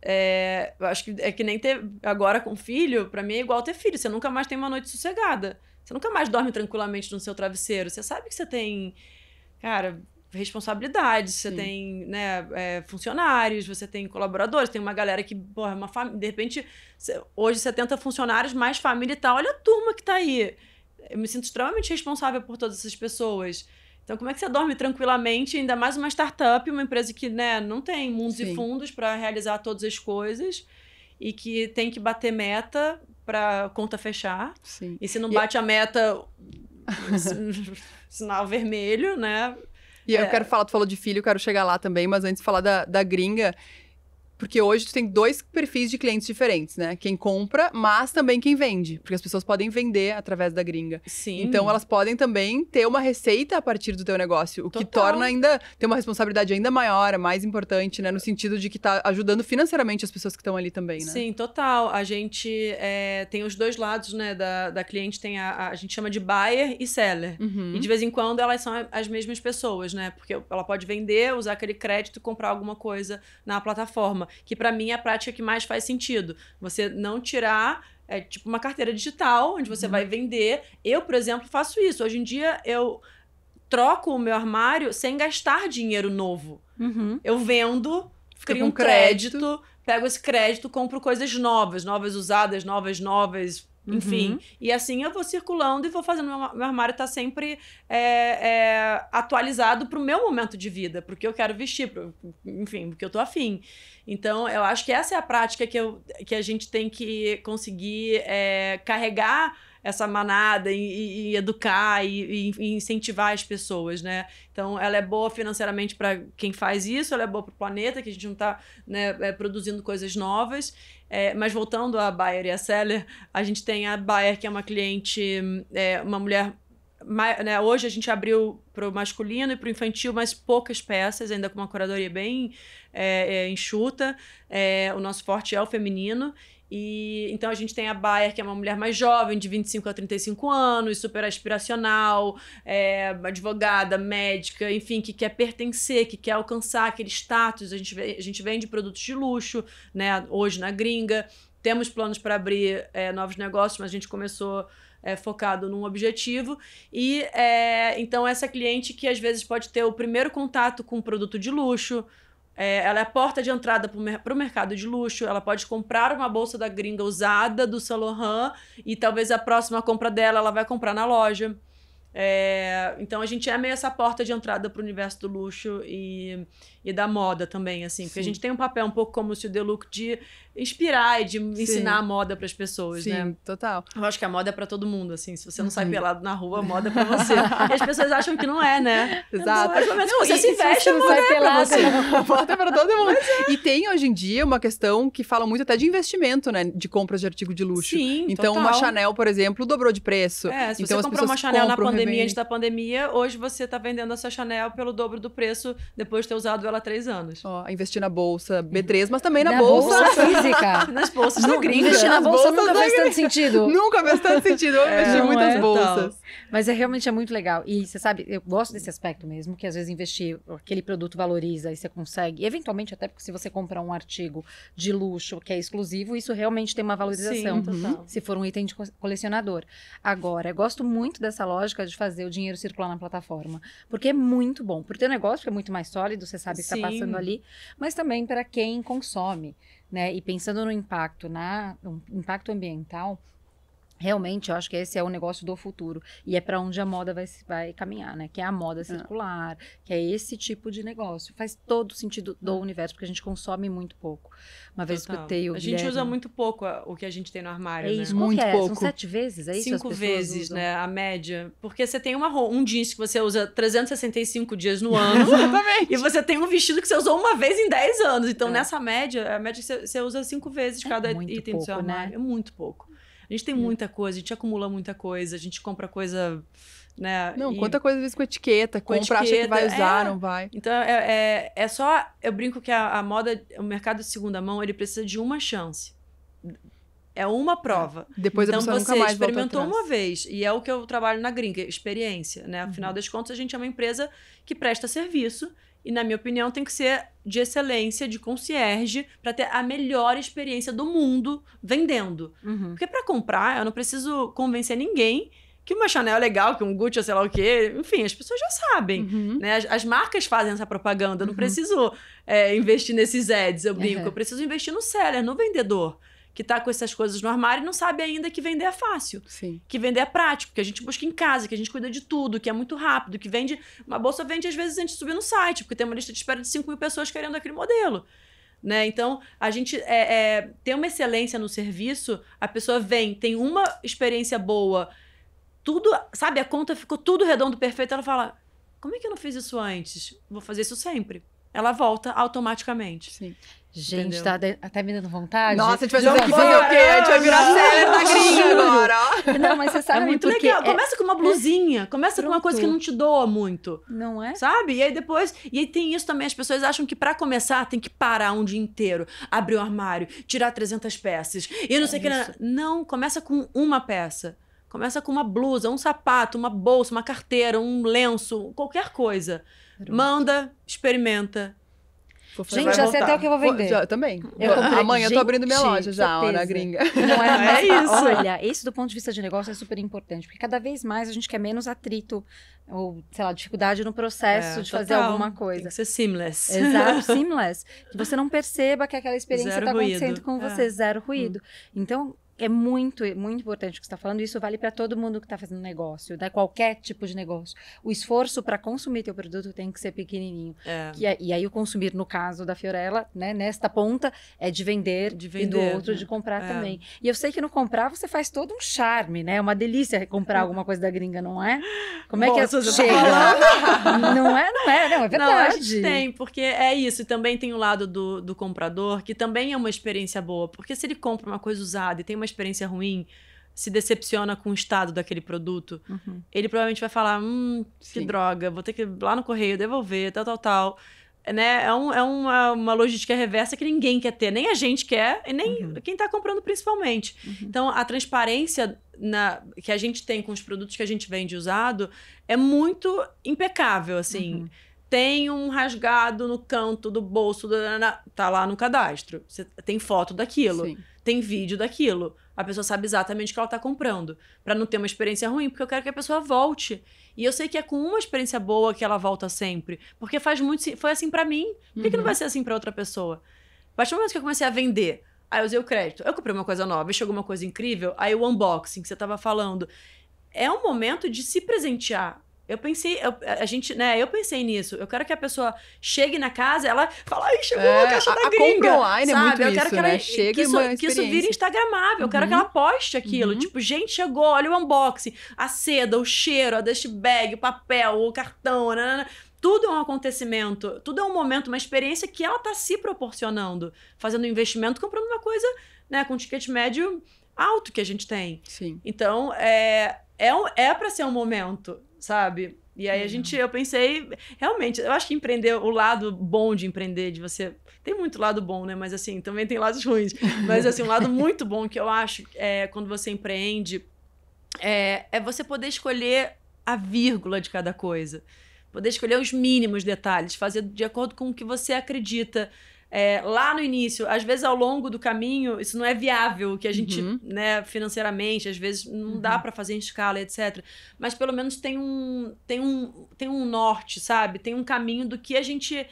é, eu acho que é que nem ter agora com filho, para mim é igual ter filho. Você nunca mais tem uma noite sossegada. Você nunca mais dorme tranquilamente no seu travesseiro. Você sabe que você tem, cara, responsabilidades, você Sim. tem né, é, funcionários, você tem colaboradores, tem uma galera que, porra, é uma família. De repente, cê, hoje 70 funcionários, mais família e tal. Olha a turma que tá aí. Eu me sinto extremamente responsável por todas essas pessoas. Então, como é que você dorme tranquilamente, ainda mais uma startup, uma empresa que né, não tem mundos Sim. e fundos para realizar todas as coisas e que tem que bater meta para conta fechar. Sim. E se não é bate e... a meta, sinal vermelho, né? E é. eu quero falar, tu falou de filho, eu quero chegar lá também, mas antes de falar da, da gringa, porque hoje tu tem dois perfis de clientes diferentes, né? Quem compra, mas também quem vende. Porque as pessoas podem vender através da gringa. Sim. Então elas podem também ter uma receita a partir do teu negócio. O Total. que torna ainda. ter uma responsabilidade ainda maior, mais importante, né? No sentido de que tá ajudando financeiramente as pessoas que estão ali também, né? Sim, total. A gente é, tem os dois lados, né? Da, da cliente tem a, a gente chama de buyer e seller. Uhum. E de vez em quando elas são as mesmas pessoas, né? Porque ela pode vender, usar aquele crédito e comprar alguma coisa na plataforma que para mim é a prática que mais faz sentido. Você não tirar é tipo uma carteira digital onde você uhum. vai vender. Eu, por exemplo, faço isso. Hoje em dia eu troco o meu armário sem gastar dinheiro novo. Uhum. Eu vendo, Fica crio um crédito. crédito, pego esse crédito, compro coisas novas, novas usadas, novas novas Uhum. Enfim, e assim eu vou circulando e vou fazendo. Meu, meu armário tá sempre é, é, atualizado pro meu momento de vida, porque eu quero vestir, pro, enfim, porque eu tô afim. Então, eu acho que essa é a prática que, eu, que a gente tem que conseguir é, carregar essa manada e, e, e educar e, e, incentivar as pessoas, né? Então, ela é boa financeiramente para quem faz isso, ela é boa para o planeta, que a gente não está né, é, produzindo coisas novas. É, mas voltando à Bayer e à Seller, a gente tem a Bayer, que é uma cliente, é, uma mulher né, hoje a gente abriu para o masculino e para o infantil, mas poucas peças, ainda com uma curadoria bem é, é, enxuta. É, o nosso forte é o feminino. E então a gente tem a Bayer, que é uma mulher mais jovem, de 25 a 35 anos, super aspiracional, é, advogada, médica, enfim, que quer pertencer, que quer alcançar aquele status. A gente, a gente vende produtos de luxo, né? Hoje na gringa. Temos planos para abrir é, novos negócios, mas a gente começou é, focado num objetivo. E é, então, essa cliente que às vezes pode ter o primeiro contato com um produto de luxo, é, ela é a porta de entrada para o mercado de luxo. Ela pode comprar uma bolsa da gringa usada do Saint Laurent e talvez a próxima compra dela ela vai comprar na loja. É, então a gente é meio essa porta de entrada para o universo do luxo e, e da moda também, assim. Sim. Porque a gente tem um papel um pouco como o de Look de inspirar e de Sim. ensinar a moda para as pessoas, Sim, né? total. Eu acho que a moda é para todo mundo, assim. Se você não sai uhum. pelado na rua, a moda é para você. e as pessoas acham que não é, né? É Exato. Mas, mas, você se veste, você não sai é pelado, a moda é para todo mundo. É. E tem hoje em dia uma questão que fala muito até de investimento, né? De compras de artigo de luxo. Sim, Então total. uma Chanel, por exemplo, dobrou de preço. É, se então, você comprou uma Chanel na pandemia, pandemia, antes da pandemia, hoje você está vendendo a sua Chanel pelo dobro do preço depois de ter usado ela há três anos. Ó, oh, investir na bolsa B3, mas também na, na bolsa... bolsa física. Nas bolsas não, da gringa. Investir na bolsa nunca faz né? tanto sentido. Nunca faz tanto sentido. Eu é, investi em muitas é, então. bolsas. Então. Mas é realmente é muito legal. E você sabe, eu gosto desse aspecto mesmo, que às vezes investir, aquele produto valoriza e você consegue. E eventualmente, até porque se você comprar um artigo de luxo que é exclusivo, isso realmente tem uma valorização. Sim, Se for um item de colecionador. Agora, eu gosto muito dessa lógica de fazer o dinheiro circular na plataforma. Porque é muito bom. porque o negócio é muito mais sólido, você sabe o que está passando ali. Mas também para quem consome. Né? E pensando no impacto, na, no impacto ambiental, Realmente, eu acho que esse é o negócio do futuro. E é para onde a moda vai, vai caminhar, né? Que é a moda é. circular, ah. que é esse tipo de negócio. Faz todo sentido do ah. universo, porque a gente consome muito pouco. Uma vez Total. escutei o. A Guilherme... gente usa muito pouco o que a gente tem no armário. É né? isso, né? muito é? pouco. São sete vezes, é isso? Cinco vezes, usam? né? A média. Porque você tem uma, um jeans que você usa 365 dias no ano. Exatamente. E você tem um vestido que você usou uma vez em dez anos. Então, é. nessa média, a média você usa cinco vezes é cada item pouco, do seu né? armário. Né? É muito pouco. A gente tem hum. muita coisa, a gente acumula muita coisa, a gente compra coisa. Né? Não, e... quanta coisa às vezes com etiqueta, com compra, etiqueta, acha que vai usar, é... não vai. Então, é, é, é, só. Eu brinco que a, a moda, o mercado de segunda mão, ele precisa de uma chance. É uma prova. É. Depois então, você experimentou uma vez. E é o que eu trabalho na gringa, experiência. Né? Afinal uhum. das contas, a gente é uma empresa que presta serviço e, na minha opinião, tem que ser de excelência, de concierge, para ter a melhor experiência do mundo vendendo. Uhum. Porque para comprar, eu não preciso convencer ninguém que uma Chanel é legal, que um Gucci, ou é sei lá o quê. Enfim, as pessoas já sabem. Uhum. Né? As, as, marcas fazem essa propaganda. Eu não uhum. preciso é, investir nesses ads, eu brinco. Eu preciso investir no seller, no vendedor que está com essas coisas no armário e não sabe ainda que vender é fácil. Sim. Que vender é prático, que a gente busca em casa, que a gente cuida de tudo, que é muito rápido, que vende. Uma bolsa vende às vezes antes de subir no site, porque tem uma lista de espera de 5 mil pessoas querendo aquele modelo. Né? Então, a gente é, é, tem uma excelência no serviço, a pessoa vem, tem uma experiência boa, tudo, sabe, a conta ficou tudo redondo, perfeito, ela fala: como é que eu não fiz isso antes? Vou fazer isso sempre ela volta automaticamente. Sim. Gente, Entendeu? tá de... até tá me dando vontade. Nossa, a gente vai fazer o quê? A gente vai virar série da gringa agora. Não, mas você sabe. É muito legal. É- começa é... com uma blusinha, é começa Pronto. com uma coisa que não te doa muito. Não é? Sabe? E aí depois. E aí tem isso também. As pessoas acham que para começar tem que parar um dia inteiro, abrir o um armário, tirar 300 peças e não é sei o que. Não, começa com uma peça. Começa com uma blusa, um sapato, uma bolsa, uma carteira, um lenço, qualquer coisa. Manda, experimenta. Gente, já sei até o que eu vou vender. Já, também. Eu Amanhã gente, eu tô abrindo minha loja já, na gringa. Não é, é isso. Olha, esse do ponto de vista de negócio é super importante, porque cada vez mais a gente quer menos atrito ou, sei lá, dificuldade no processo é, de total. fazer alguma coisa. Tem que ser seamless. Exato, seamless. Que você não perceba que aquela experiência está acontecendo com é. você, zero ruído. Hum. Então, é muito, é muito importante o que está falando. Isso vale para todo mundo que está fazendo negócio, né? qualquer tipo de negócio. O esforço para consumir teu produto tem que ser pequenininho. É. Que, e aí o consumir, no caso da Fiorella, né? Nesta ponta é de vender, de vender e do outro né? de comprar é. também. E eu sei que no comprar você faz todo um charme, né? É uma delícia comprar alguma coisa da gringa, não é? Como é Bom, que as pessoas chega? Tá não é, não é, não é verdade. Não, tem, porque é isso. E também tem o lado do, do comprador que também é uma experiência boa, porque se ele compra uma coisa usada e tem uma experiência ruim, se decepciona com o estado daquele produto, uhum. ele provavelmente vai falar: hum, que Sim. droga, vou ter que ir lá no correio devolver, tal, tal, tal. É, né? É, um, é uma, uma logística reversa que ninguém quer ter, nem a gente quer, e nem uhum. quem está comprando principalmente. Uhum. Então, a transparência na, que a gente tem com os produtos que a gente vende usado é muito impecável, assim uhum. tem um rasgado no canto do bolso, do, tá lá no cadastro. Você tem foto daquilo. Sim tem vídeo daquilo. A pessoa sabe exatamente o que ela está comprando, para não ter uma experiência ruim, porque eu quero que a pessoa volte. E eu sei que é com uma experiência boa que ela volta sempre, porque faz muito, foi assim para mim. Por que, uhum. que, não vai uhum. ser assim para outra pessoa? A partir do momento que eu comecei a vender, aí eu usei o crédito. Eu comprei uma coisa nova, chegou uma coisa incrível, aí o unboxing que você estava falando, é um momento de se presentear. Eu pensei, eu, a gente, né? Eu pensei nisso. Eu quero que a pessoa chegue na casa, ela fala, aí chegou é, a caixa da a, gringa. A online é sabe? é muito eu quero isso, que ela, né? Chega que isso, que isso vire instagramável. Eu quero uhum. que ela uhum. poste aquilo. Uhum. Tipo, gente, chegou, olha o unboxing. A seda, o cheiro, a dust bag, o papel, o cartão, nanana né, né, né. tudo é um acontecimento, tudo é um momento, uma experiência que ela está se proporcionando, fazendo um investimento, comprando uma coisa, né, com um ticket médio alto que a gente tem. Sim. Então, é, é, é para ser um momento, sabe? E aí a gente, eu pensei, realmente, eu acho que empreender, o lado bom de empreender, de você. Tem muito lado bom, né? Mas assim, também tem lados ruins. Mas assim, um lado muito bom que eu acho é quando você empreende é, é você poder escolher a vírgula de cada coisa. Poder escolher os mínimos detalhes, fazer de acordo com o que você acredita é, lá no início, às vezes ao longo do caminho, isso não é viável, que a gente, uhum. né, financeiramente, às vezes não uhum. dá para fazer em escala, etc. Mas pelo menos tem um, tem um, tem um norte, sabe? Tem um caminho do que a gente,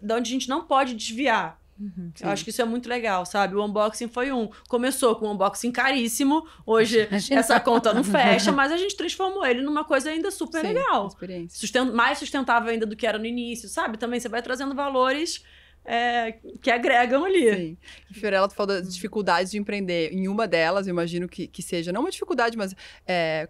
da onde a gente não pode desviar. Uhum, eu acho que isso é muito legal, sabe? O unboxing foi um. Começou com um unboxing caríssimo, hoje essa conta não fecha, mas a gente transformou ele numa coisa ainda super sim, legal. Sustent... Mais sustentável ainda do que era no início, sabe? Também você vai trazendo valores é, que agregam ali. Sim. Fiorella, tu falou das hum. dificuldades de empreender. Em uma delas, eu imagino que, que seja, não uma dificuldade, mas é,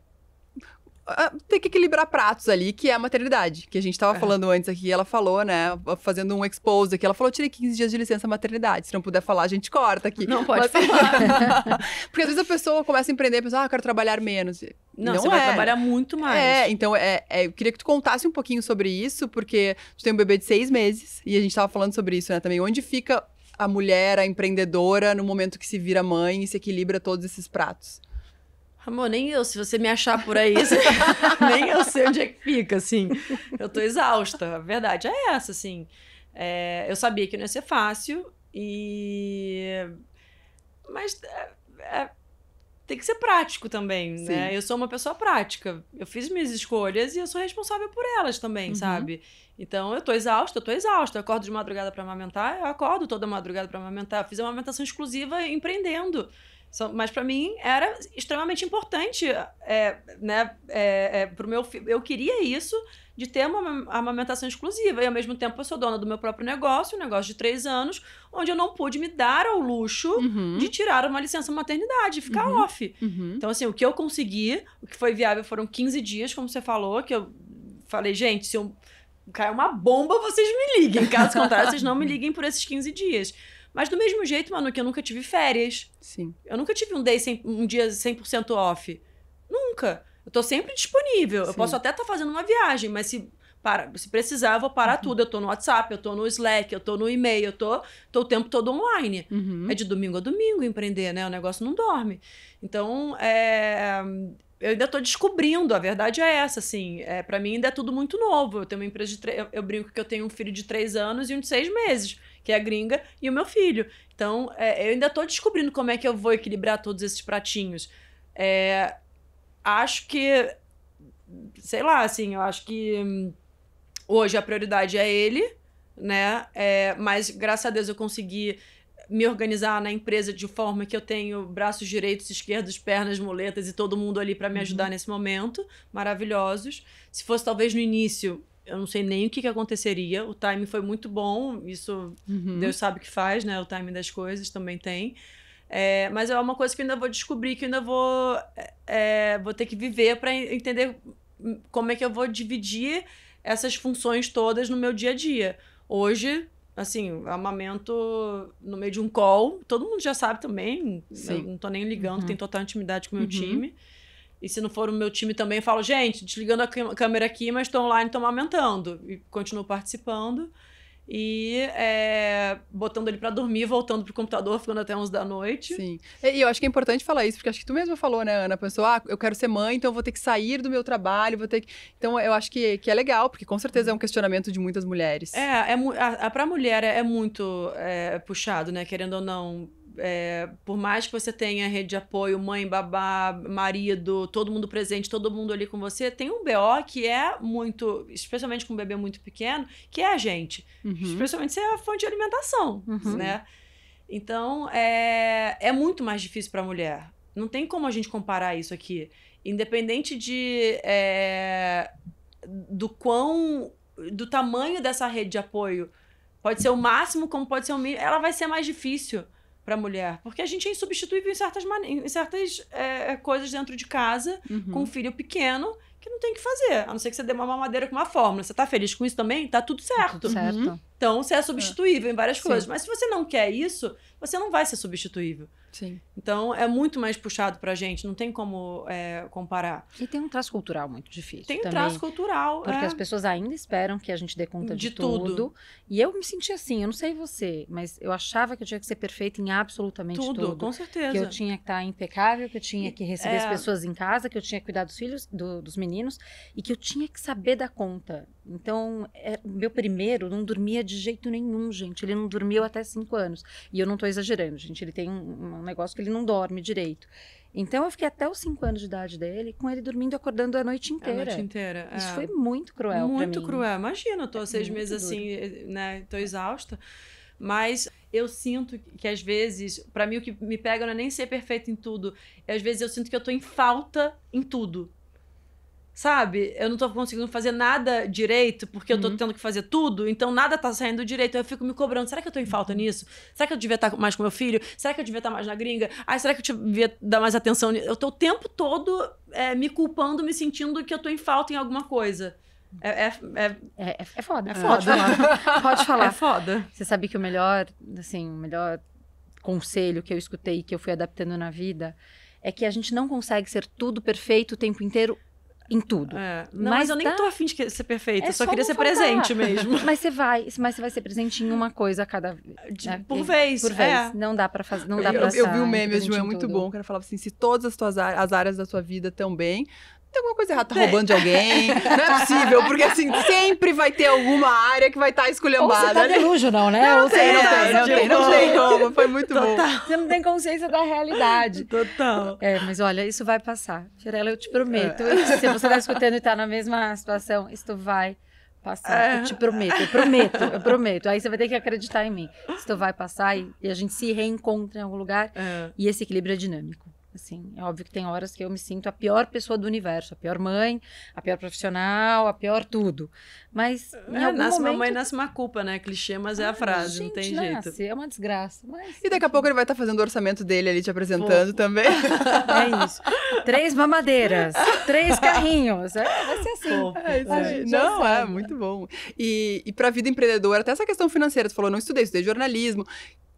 ter que equilibrar pratos ali, que é a maternidade, que a gente estava é. falando antes aqui, ela falou, né, fazendo um expose aqui, ela falou, tirei 15 dias de licença maternidade, se não puder falar, a gente corta aqui. Não pode mas... falar. Porque às vezes a pessoa começa a empreender, pensa, ah, eu quero trabalhar menos. Não, não você é. vai trabalhar muito é, mais. É, então é, é, eu queria que tu contasse um pouquinho sobre isso, porque tu tem um bebê de seis meses e a gente estava falando sobre isso, né, também. Onde fica a mulher, a empreendedora, no momento que se vira mãe e se equilibra todos esses pratos? Amor, nem eu, se você me achar por aí, nem eu sei onde é que fica, assim. Eu tô exausta, a verdade é essa, assim. É, eu sabia que não ia ser fácil e... Mas é, é tem que ser prático também, né? Sim. né? Eu sou uma pessoa prática. Eu fiz minhas escolhas e eu sou responsável por elas também, uhum. sabe? Então eu tô exausta, eu tô exausta. Eu acordo de madrugada para amamentar, eu acordo toda madrugada para amamentar. Eu fiz uma amamentação exclusiva empreendendo. Mas para mim era extremamente importante, é, né? É, é, pro meu filho. Eu queria isso de ter uma amamentação exclusiva. E ao mesmo tempo eu sou dona do meu próprio negócio, um negócio de três anos, onde eu não pude me dar ao luxo uhum. de tirar uma licença maternidade, ficar uhum. off. Uhum. Então, assim, o que eu consegui, o que foi viável foram 15 dias, como você falou, que eu falei, gente, se eu cair uma bomba, vocês me liguem. Caso contrário, vocês não me liguem por esses 15 dias. Mas do mesmo jeito, Manu, que eu nunca tive férias. Sim. Eu nunca tive um, day um dia 100% off. Nunca. Eu tô sempre disponível. Sim. Eu posso até estar tá fazendo uma viagem, mas se para, se precisar, eu vou parar uhum. tudo. Eu tô no WhatsApp, eu tô no Slack, eu tô no e-mail, eu tô, tô o tempo todo online. Uhum. É de domingo a domingo empreender, né? O negócio não dorme. Então, é, eu ainda tô descobrindo, a verdade é essa, assim. É, para mim ainda é tudo muito novo. Eu tenho uma empresa de. Tre... Eu, eu, brinco que eu tenho um filho de três anos e um de seis meses, que é a gringa, e o meu filho. Então, é, eu ainda tô descobrindo como é que eu vou equilibrar todos esses pratinhos. É, acho que. Sei lá, assim, eu acho que hum, hoje a prioridade é ele, né? É, mas graças a Deus eu consegui me organizar na empresa de forma que eu tenho braços direitos, esquerdos, pernas, muletas e todo mundo ali para me uhum. ajudar uhum. nesse momento, maravilhosos. Se fosse talvez no início, eu não sei nem o que, que aconteceria. O timing foi muito bom, isso uhum. Deus sabe que faz, né? O timing das coisas também tem. É, mas é uma coisa que eu ainda vou descobrir, que eu ainda vou, é, é vou ter que viver para entender como é que eu vou dividir essas funções todas no meu dia a dia. Hoje, assim, amamento no meio de um call, todo mundo já sabe também, não tô nem ligando, uhum. tem total intimidade com o meu uhum. time. E se não for o meu time também, eu falo, gente, desligando a câmera aqui, mas estou online, estou amamentando. E continuo participando e é, botando ele para dormir, voltando pro computador, ficando até uns da noite. Sim. E eu acho que é importante falar isso, porque acho que tu mesma falou, né, Ana? Pensou, ah, eu quero ser mãe, então eu vou ter que sair do meu trabalho, vou ter que. Então eu acho que, que é legal, porque com certeza é um questionamento de muitas mulheres. É, é a, a, pra mulher é, é muito é, puxado, né? Querendo ou não, é, por mais que você tenha rede de apoio, mãe, babá, marido, todo mundo presente, todo mundo ali com você, tem um BO que é muito, especialmente com um bebê muito pequeno, que é a gente. Uhum. Especialmente se é a fonte de alimentação, uhum. né? Então, é, é muito mais difícil para a mulher. Não tem como a gente comparar isso aqui. Independente de... É, do quão... do tamanho dessa rede de apoio... Pode ser o máximo, como pode ser o mínimo. Ela vai ser mais difícil para mulher. Porque a gente é insubstituível em certas, em certas é, coisas dentro de casa, uhum. com um filho pequeno, que não tem que fazer. A não ser que você dê uma mamadeira com uma fórmula. Você tá feliz com isso também? Tá tudo tá certo. Tudo certo. Uhum. Então você é substituível em várias Sim. coisas. Mas se você não quer isso, você não vai ser substituível. Sim. Então é muito mais puxado pra gente, não tem como é, comparar. E tem um traço cultural muito difícil. Tem um também, traço cultural. Porque é... as pessoas ainda esperam que a gente dê conta de, de tudo. tudo. E eu me senti assim, eu não sei você, mas eu achava que eu tinha que ser perfeita em absolutamente tudo. Tudo, com certeza. Que eu tinha que estar tá impecável, que eu tinha que receber é... as pessoas em casa, que eu tinha que cuidar dos filhos, do, dos meninos, e que eu tinha que saber dar conta. Então, é, meu primeiro não dormia de jeito nenhum, gente. Ele não dormiu até cinco anos. E eu não estou exagerando, gente. Ele tem um, um, negócio que ele não dorme direito. Então, eu fiquei até os cinco anos de idade dele com ele dormindo e acordando a noite inteira. A noite inteira. Isso é. foi muito cruel. Muito cruel. Imagina, eu tô é seis meses duro. assim, né? Estou exausta. Mas eu sinto que às vezes, para mim o que me pega não é nem ser perfeito em tudo, é, às vezes eu sinto que eu estou em falta em tudo sabe? Eu não tô conseguindo fazer nada direito porque uhum. eu tô tendo que fazer tudo, então nada tá saindo direito. Eu fico me cobrando: será que eu tô em falta nisso? Será que eu devia estar mais com meu filho? Será que eu devia estar mais na gringa? Ai, será que eu devia dar mais atenção? Eu tô o tempo todo é, me culpando, me sentindo que eu tô em falta em alguma coisa. É, é, é, é, é foda, é foda. Pode falar. pode falar. É foda. Você sabe que o melhor, assim, o melhor conselho que eu escutei que eu fui adaptando na vida é que a gente não consegue ser tudo perfeito o tempo inteiro em tudo. É. Não, mas, mas, eu nem tá tô afim de ser perfeita, é só, só queria ser faltar. presente mesmo. mas você vai, mas você vai ser presente em uma coisa a cada de, né? por vez. Por vez. É. Não dá para fazer, não dá eu, Eu, eu vi um meme de é muito bom, que ela falava assim, se todas as tuas as áreas da sua vida estão bem tem alguma coisa errada, tá é. roubando de alguém. Não é possível, porque assim, sempre vai ter alguma área que vai estar tá esculhambada. Ou você tá delujo, não, né? Não, não tem, não tá tem, não tem, não tem como. Foi muito Total. bom. Você não tem consciência da realidade. Total. É, mas olha, isso vai passar. Firela, eu te prometo. É. Se você tá escutando e tá na mesma situação, isso vai passar. É. Eu te prometo, eu prometo, eu prometo. Aí você vai ter que acreditar em mim. Isso vai passar e, e a gente se reencontra em algum lugar. É. E esse equilíbrio é dinâmico. Assim, é óbvio que tem horas que eu me sinto a pior pessoa do universo, a pior mãe, a pior profissional, a pior tudo. Mas em é, algum nasce momento... uma mãe, nasce uma culpa, né? Clichê, mas é ah, a frase, gente, não tem nasce, jeito. É uma desgraça. Mas... E daqui a pouco ele vai estar tá fazendo o orçamento dele ali te apresentando Pô. também. É isso. Três mamadeiras, três carrinhos. É, vai ser assim. Pô, é, não, é, muito bom. E, e para a vida empreendedora, até essa questão financeira, tu falou, não estudei, estudei jornalismo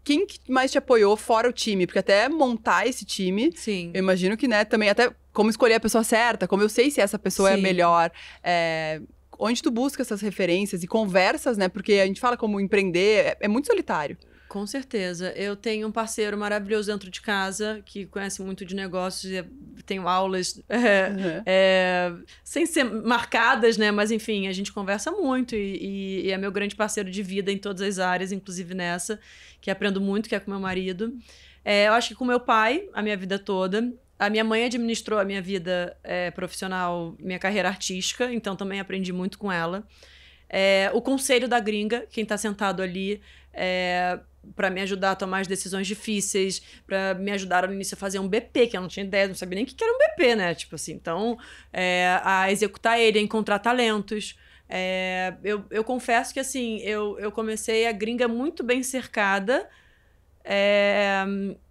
quem que mais te apoiou fora o time? Porque até montar esse time, Sim. eu imagino que, né, também até como escolher a pessoa certa, como eu sei se essa pessoa é Sim. é a melhor. É, onde tu busca essas referências e conversas, né? Porque a gente fala como empreender, é, é muito solitário. Com certeza. Eu tenho um parceiro maravilhoso dentro de casa que conhece muito de negócios e é, tenho aulas é, uhum. é, sem ser marcadas, né? Mas enfim, a gente conversa muito e, e, é meu grande parceiro de vida em todas as áreas, inclusive nessa, que aprendo muito, que é com meu marido. É, eu acho que com meu pai, a minha vida toda. A minha mãe administrou a minha vida é, profissional, minha carreira artística, então também aprendi muito com ela. É, o conselho da gringa, quem está sentado ali, é, para me ajudar a tomar as decisões difíceis, para me ajudar no início a fazer um BP, que eu não tinha ideia, não sabia nem o que era um BP, né? Tipo assim, então, é, a executar ele, a encontrar talentos. É, eu, eu confesso que, assim, eu, eu comecei a gringa muito bem cercada é,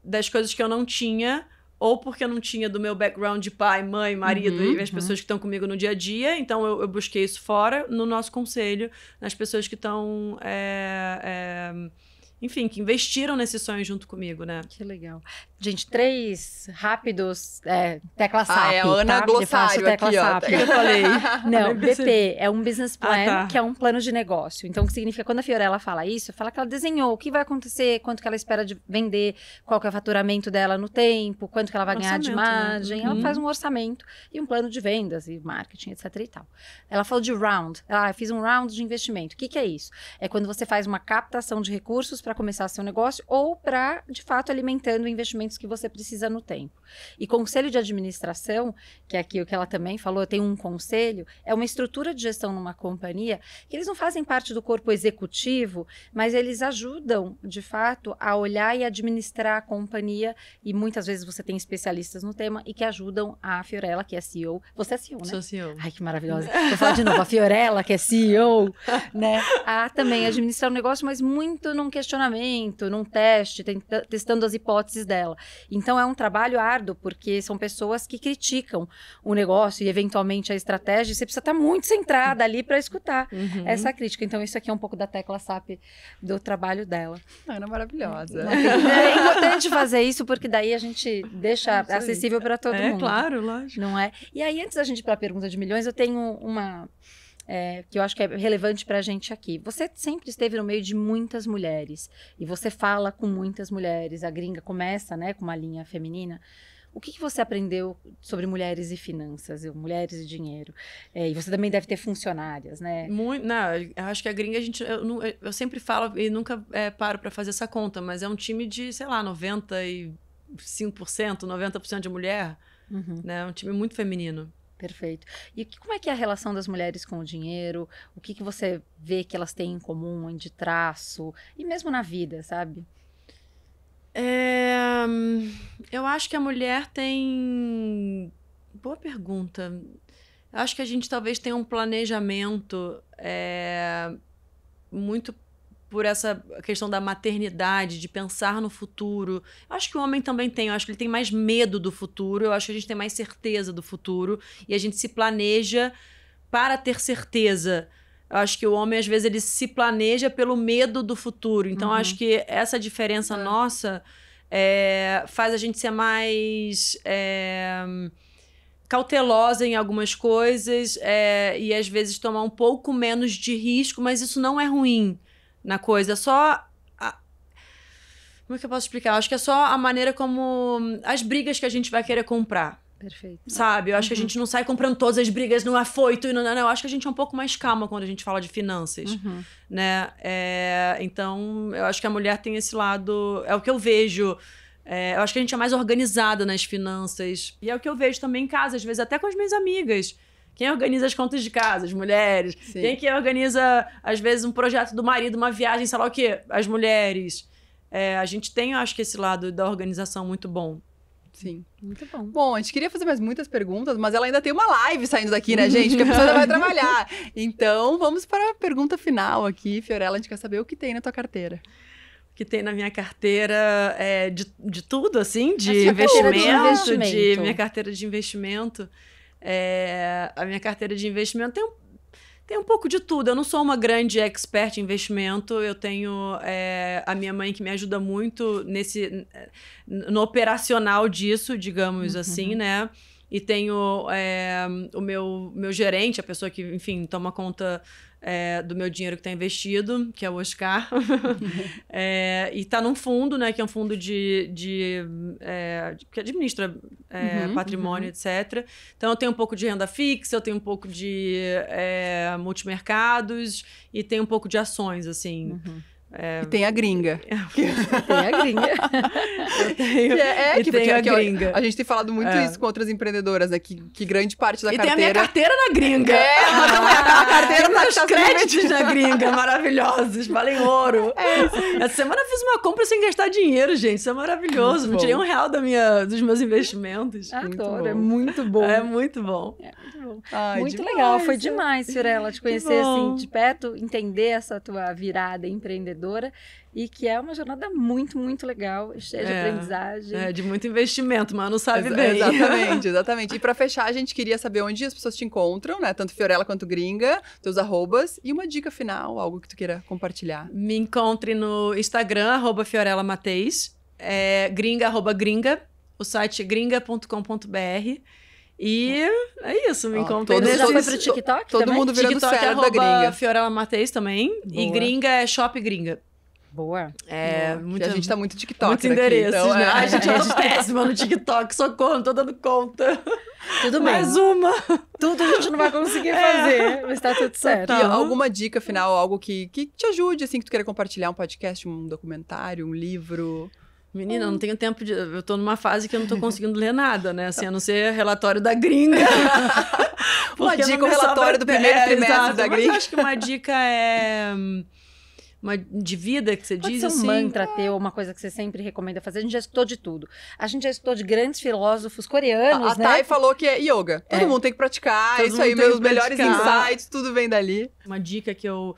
das coisas que eu não tinha, ou porque eu não tinha do meu background de pai, mãe, marido uhum, e as uhum. pessoas que estão comigo no dia a dia. Então eu, eu, busquei isso fora, no nosso conselho, nas pessoas que estão. É, é enfim, que investiram nesse sonho junto comigo, né? Que legal. Gente, três rápidos é, tecla SAP. Ah, é a Ana tá? Glossário tecla aqui, SAP. ó. Eu falei. Não, BP é um business ah, plan, ah, tá. que é um plano de negócio. Então, o que significa, quando a Fiorella fala isso, fala que ela desenhou o que vai acontecer, quanto que ela espera de vender, qual que é o faturamento dela no tempo, quanto que ela vai orçamento, ganhar de né? margem. Né? Ela hum. faz um orçamento e um plano de vendas e marketing, etc e tal. Ela falou de round. Ela, ah, eu fiz um round de investimento. O que que é isso? É quando você faz uma captação de recursos para começar seu negócio ou para, de fato, alimentando investimentos que você precisa no tempo. E conselho de administração, que é aqui o que ela também falou, tem um conselho, é uma estrutura de gestão numa companhia que eles não fazem parte do corpo executivo, mas eles ajudam, de fato, a olhar e administrar a companhia. E muitas vezes você tem especialistas no tema e que ajudam a Fiorella, que é CEO. Você é CEO, né? Sou CEO. Ai, que maravilhosa. Vou falar de novo, a Fiorella, que é CEO, né? A também administrar o um negócio, mas muito não questiona num teste, testando as hipóteses dela. Então é um trabalho árduo, porque são pessoas que criticam o negócio e eventualmente a estratégia, e você precisa estar muito centrada ali para escutar uhum. essa crítica. Então isso aqui é um pouco da tecla SAP do trabalho dela. Ana maravilhosa. É, é importante fazer isso porque daí a gente deixa é acessível para todo é, mundo. É claro, lógico. Não é? E aí antes da gente ir para a pergunta de milhões, eu tenho uma é, que eu acho que é relevante para a gente aqui. Você sempre esteve no meio de muitas mulheres e você fala com muitas mulheres. A gringa começa, né, com uma linha feminina. O que, que, você aprendeu sobre mulheres e finanças, mulheres e dinheiro? É, e você também deve ter funcionárias, né? Muito, não, eu acho que a gringa, a gente, eu, eu sempre falo e nunca é, paro para fazer essa conta, mas é um time de, sei lá, 95%, 90% de mulher. Uhum. Né? É um time muito feminino. Perfeito. E como é que é a relação das mulheres com o dinheiro? O que, que você vê que elas têm em comum, de traço, e mesmo na vida, sabe? É... Eu acho que a mulher tem. Boa pergunta. Eu acho que a gente talvez tenha um planejamento é... muito por essa questão da maternidade, de pensar no futuro. Eu acho que o homem também tem, eu acho que ele tem mais medo do futuro, eu acho que a gente tem mais certeza do futuro e a gente se planeja para ter certeza. Eu acho que o homem às vezes ele se planeja pelo medo do futuro. Então uhum. acho que essa diferença é. nossa é, faz a gente ser mais é, cautelosa em algumas coisas é, e às vezes tomar um pouco menos de risco, mas isso não é ruim na coisa, só. A... Como é que eu posso explicar? Eu acho que é só a maneira como. as brigas que a gente vai querer comprar. Perfeito. Sabe? Eu acho uhum. que a uhum. gente não sai comprando todas as brigas no afoito e não, não, não. Eu acho que a gente é um pouco mais calma quando a gente fala de finanças, uhum. né? É, então, eu acho que a mulher tem esse lado... É o que eu vejo. É, eu acho que a gente é mais organizada nas finanças. E é o que eu vejo também em casa, às vezes até com as minhas amigas. Quem organiza as contas de casa? As mulheres. Sim. Quem que organiza, às vezes, um projeto do marido, uma viagem, sei lá o quê? As mulheres. É, a gente tem, acho que, esse lado da organização muito bom. Sim. Muito bom. Bom, a gente queria fazer mais muitas perguntas, mas ela ainda tem uma live saindo daqui, né, gente? Porque a pessoa vai trabalhar. Então, vamos para a pergunta final aqui, Fiorella. A gente quer saber o que tem na tua carteira. O que tem na minha carteira é de, de tudo, assim, de investimento, de, investimento, de minha carteira de investimento. É, a minha carteira de investimento tem um, tem um pouco de tudo. Eu não sou uma grande expert em investimento. Eu tenho é, a minha mãe que me ajuda muito nesse no operacional disso, digamos uhum. assim, né? E tenho é, o meu, meu gerente, a pessoa que, enfim, toma conta é, do meu dinheiro que está investido, que é o Oscar, é, e está num fundo, né, que é um fundo de, de, é, de que administra é, uhum, uhum, patrimônio, uhum. etc. Então eu tenho um pouco de renda fixa, eu tenho um pouco de é, multimercados e tenho um pouco de ações, assim. Uhum. É... E tem a gringa. tem a gringa. tenho... É, é que, tem a gringa. A, a gente tem falado muito é. isso com outras empreendedoras, né? Que, que grande parte da e carteira... E tem a minha carteira na gringa. É, ah, a carteira na tá créditos na gringa, maravilhosos, valem ouro. É, Essa semana eu fiz uma compra sem gastar dinheiro, gente. Isso é maravilhoso. Não tirei um real da minha, dos meus investimentos. Ah, adoro, é muito bom. É muito bom. É. Ai, Muito demais, legal, foi demais, Fiorella, te conhecer assim de perto, entender essa tua virada empreendedora e que é uma jornada muito, muito legal, cheia de é, aprendizagem. É, de muito investimento, mas não sabe Ex bem. É. Exatamente, exatamente. E para fechar, a gente queria saber onde as pessoas te encontram, né? Tanto Fiorella quanto Gringa, teus arrobas, e uma dica final, algo que tu queira compartilhar. Me encontre no Instagram, arroba Fiorella Mateis, é, gringa, arroba gringa, o site gringa.com.br. E é isso, me encontrei. Todo já foi pro TikTok Todo também? mundo virando TikTok, sério da gringa. Fiorella Mateus também. Boa. E gringa é Shop Gringa. Boa. É, Boa. Muita, a gente tá muito TikTok. Muitos endereços, aqui, então, né? É. Ai, gente, eu tô péssima no TikTok, socorro, não tô dando conta. Tudo bem. Mais uma. Tudo a gente não vai conseguir é. fazer, é. mas tá tudo certo. E alguma dica final, algo que, que te ajude, assim, que tu queira compartilhar, um podcast, um documentário, um livro? Menina, eu não hum. tenho tempo de. Eu tô numa fase que eu não tô conseguindo ler nada, né? Assim, a não ser relatório da gringa. uma dica, o relatório do primeiro é, trimestre exato, da gringa. Mas eu acho que uma dica é. Uma de vida que você Pode diz ser um assim. um mantra é... teu, uma coisa que você sempre recomenda fazer. A gente já escutou de tudo. A gente já escutou de grandes filósofos coreanos. A, a né? Thay falou que é yoga. Todo é. mundo tem que praticar, Todo isso aí, meus melhores insights, tudo vem dali. Uma dica que eu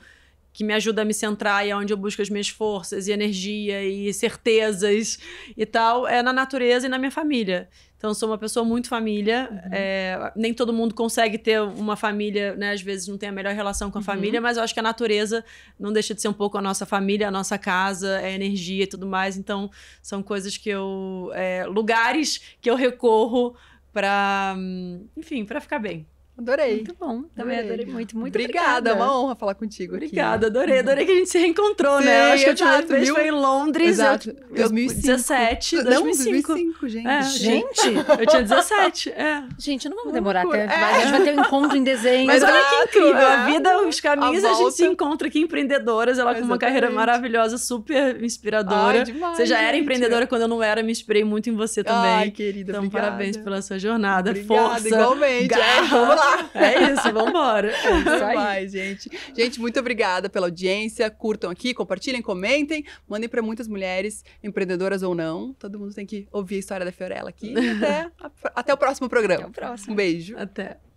que me ajuda a me centrar e é onde eu busco as minhas forças e energia e certezas e tal, é na natureza e na minha família. Então, sou uma pessoa muito família. Uhum. É, nem todo mundo consegue ter uma família, né? Às vezes não tem a melhor relação com a uhum. família, mas eu acho que a natureza não deixa de ser um pouco a nossa família, a nossa casa, é a energia e tudo mais. Então, são coisas que eu. É, lugares que eu recorro para. Hum, enfim, para ficar bem. Adorei. Muito bom. Também adorei, adorei muito, muito obrigada. É obrigada, uma honra falar contigo Obrigada, aqui. adorei. Adorei que a gente se reencontrou, né? Sim, né? Eu acho que a última vez mil... foi em Londres. Exato. Eu, 2005. 2005. gente. É, gente, eu tinha 17, é. Gente, não vamos demorar até... É. A gente vai ter um encontro em desenho Mas olha que incrível, é. a vida, os caminhos, a, a gente se encontra aqui empreendedoras. Ela Exatamente. com uma carreira maravilhosa, super inspiradora. Ai, demais, você já era gente. empreendedora quando eu não era, me inspirei muito em você também. Ai, querida, Então, obrigada. parabéns pela sua jornada, obrigada, força, igualmente. É. garra. É, vamos lá. É isso, vambora. É isso aí. gente. Gente, muito obrigada pela audiência. Curtam aqui, compartilhem, comentem. Mandem para muitas mulheres, empreendedoras ou não. Todo mundo tem que ouvir a história da Fiorella aqui. Até, a, até o próximo programa. Até o próximo. Um beijo. Até.